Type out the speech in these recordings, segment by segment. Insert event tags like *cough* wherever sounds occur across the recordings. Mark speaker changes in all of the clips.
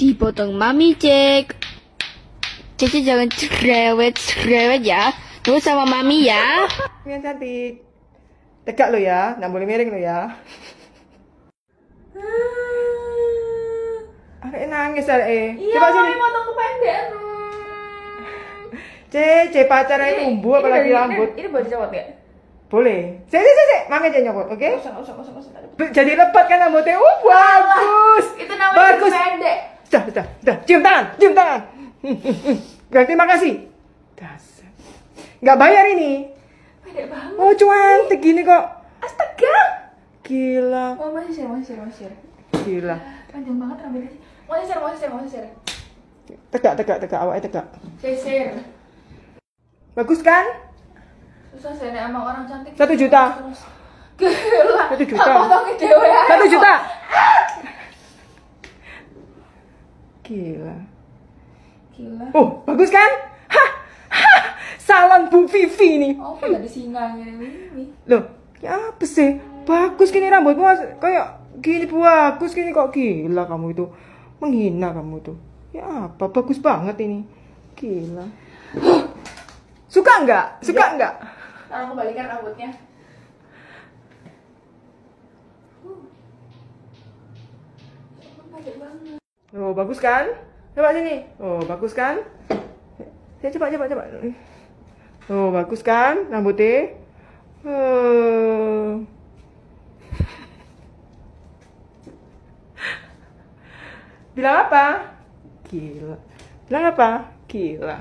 Speaker 1: dipotong mami cek Cece jangan cerewet cerewet ya terus sama mami ya yang cantik tegak lo ya nggak boleh miring lo ya ah. Arek nangis arek. Eh. Iya, Coba sini. Iya, potong pendek C, *laughs* C pacarnya itu umbu apa lagi eh, rambut? Ini, ini boleh dicopot ya? Boleh. C, C, C, C. Mami nyopot, oke? Okay? Usah, usah, usah, usah. Jadi lebat kan rambutnya. Uh, bagus. Itu namanya bagus. pendek dah, dah, dah, cium tangan, cium tangan. Gak *laughs* terima kasih. Dasar. Gak bayar ini. Pede banget. Oh cuan, gini kok. Astaga. Gila. Oh masih share, masih share, masih share. Gila. Panjang banget rambutnya. Masih share, masih share, masih share. Tegak, tegak, tegak, awalnya tegak. Share, share. Bagus kan? Susah share sama orang cantik. Satu juta. Gila. Satu juta. Satu juta. Gila. Gila. Oh, bagus kan? ha ha salon Bu Vivi nih. Oh, ada singa ini. Loh, ya apa sih? Bagus gini rambutmu kayak gini bagus gini kok gila kamu itu. Menghina kamu itu. Ya apa? Bagus banget ini. Gila. Suka enggak? Suka ya. nggak? Sekarang aku rambutnya. Ya, Oh, bagus kan? Coba sini. Oh, bagus kan? Saya coba coba coba. Oh, bagus kan rambutnya? Oh. Bilang apa? Gila. Bilang apa? Gila.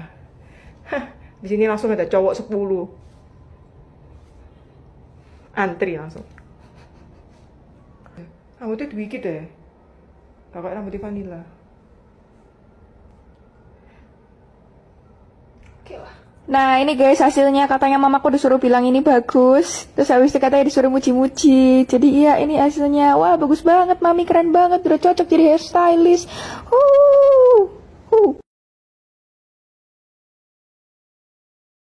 Speaker 1: Hah, di sini langsung ada cowok 10. Antri langsung. Rambutnya dikit deh kakak rambutnya vanilla oke lah Nah ini guys hasilnya katanya mamaku disuruh bilang ini bagus Terus habis itu katanya disuruh muji-muji Jadi iya ini hasilnya Wah bagus banget mami keren banget Udah cocok jadi hairstylist Wuuu